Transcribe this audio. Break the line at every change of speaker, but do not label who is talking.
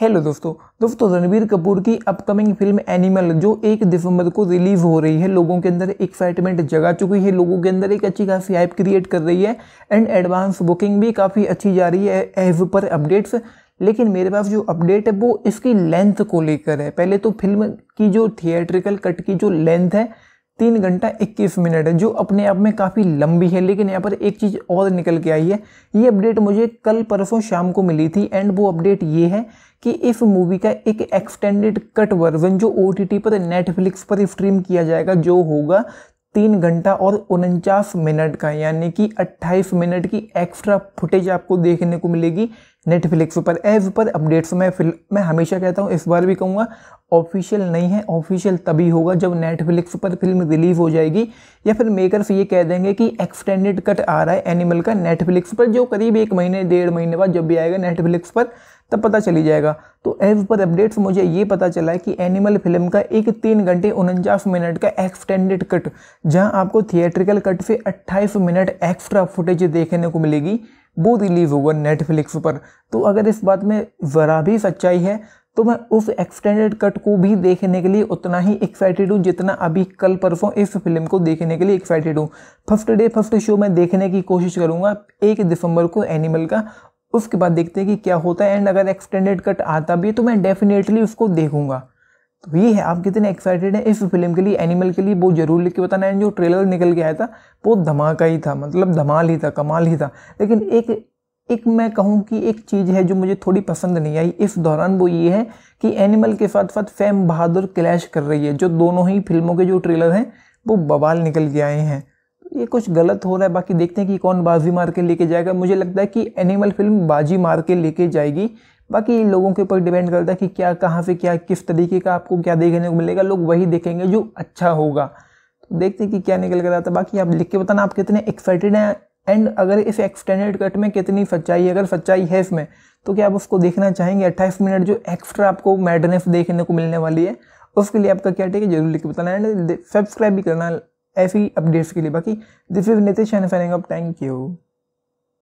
hello दोस्तों दोस्तों रणबीर कपूर की अपकमिंग फिल्म एनिमल जो एक दिसंबर को रिलीज हो रही है लोगों के अंदर एक्साइटमेंट जगा चुकी है लोगों के अंदर एक अच्छी खासी हाइप क्रिएट कर रही है एंड एडवांस बुकिंग भी काफ़ी अच्छी जा रही है एज पर अपडेट्स लेकिन मेरे पास जो अपडेट है वो इसकी लेंथ को लेकर है पहले तो फिल्म की जो थिएट्रिकल कट की जो लेंथ है तीन घंटा इक्कीस मिनट है जो अपने आप में काफ़ी लंबी है लेकिन यहाँ पर एक चीज़ और निकल के आई है ये अपडेट मुझे कल परसों शाम को मिली थी एंड वो अपडेट ये है कि इस मूवी का एक एक्सटेंडेड कट वर्जन जो ओ पर नेटफ्लिक्स पर स्ट्रीम किया जाएगा जो होगा तीन घंटा और उनचास मिनट का यानी कि अट्ठाईस मिनट की एक्स्ट्रा फुटेज आपको देखने को मिलेगी नेटफ्लिक्स पर एज पर अपडेट्स में फिल मैं हमेशा कहता हूँ इस बार भी कहूँगा ऑफिशियल नहीं है ऑफिशियल तभी होगा जब नेटफ्लिक्स पर फिल्म रिलीज़ हो जाएगी या फिर मेकर्स ये कह देंगे कि एक्सटेंडेड कट आ रहा है एनिमल का नेटफ्लिक्स पर जो करीब एक महीने डेढ़ महीने बाद जब भी आएगा नेटफ्लिक्स पर तब पता चली जाएगा तो एज पर अपडेट्स मुझे ये पता चला है कि एनिमल फिल्म का एक तीन घंटे उनचास मिनट का एक्सटेंडेड कट जहाँ आपको थिएट्रिकल कट से अट्ठाईस मिनट एक्स्ट्रा फुटेज देखने को मिलेगी वो रिलीज़ होगा नेटफ्लिक्स पर तो अगर इस बात में ज़रा भी सच्चाई है तो मैं उस एक्सटेंडेड कट को भी देखने के लिए उतना ही एक्साइटेड हूँ जितना अभी कल परसों इस फिल्म को देखने के लिए एक्साइटेड हूँ फर्स्ट डे फर्स्ट शो मैं देखने की कोशिश करूँगा एक दिसंबर को एनिमल का उसके बाद देखते हैं कि क्या होता है एंड अगर एक्सटेंडेड कट आता भी है तो मैं डेफिनेटली उसको देखूँगा तो ये है आप कितने एक्साइटेड हैं इस फिल्म के लिए एनिमल के लिए बहुत जरूर लिख के बताना है जो ट्रेलर निकल के आया था वो धमाका ही था मतलब धमाल ही था कमाल ही था लेकिन एक एक मैं कहूँ कि एक चीज़ है जो मुझे थोड़ी पसंद नहीं आई इस दौरान वो ये है कि एनिमल के साथ साथ फैम बहादुर क्लैश कर रही है जो दोनों ही फिल्मों के जो ट्रेलर हैं वो बवाल निकल के आए हैं ये कुछ गलत हो रहा है बाकी देखते हैं कि कौन बाजी मार के लेके जाएगा मुझे लगता है कि एनिमल फिल्म बाजी मार के लेके जाएगी बाकी लोगों के ऊपर डिपेंड करता है कि क्या कहाँ से क्या किस तरीके का आपको क्या देखने को मिलेगा लोग वही देखेंगे जो अच्छा होगा तो देखते हैं कि क्या निकल कर आता है बाकी आप लिख के बताना आप कितने एक्साइटेड हैं एंड अगर इस एक्सटेंडेड कट में कितनी सच्चाई है अगर सच्चाई है इसमें तो क्या आप उसको देखना चाहेंगे अट्ठाईस मिनट जो एक्स्ट्रा आपको मैडनेस देखने को मिलने वाली है उसके लिए आपका क्या ठीक है जरूर लिख के बताना एंड सब्सक्राइब भी करना ऐसी अपडेट्स के लिए बाकी this is Nitish and signing up thank you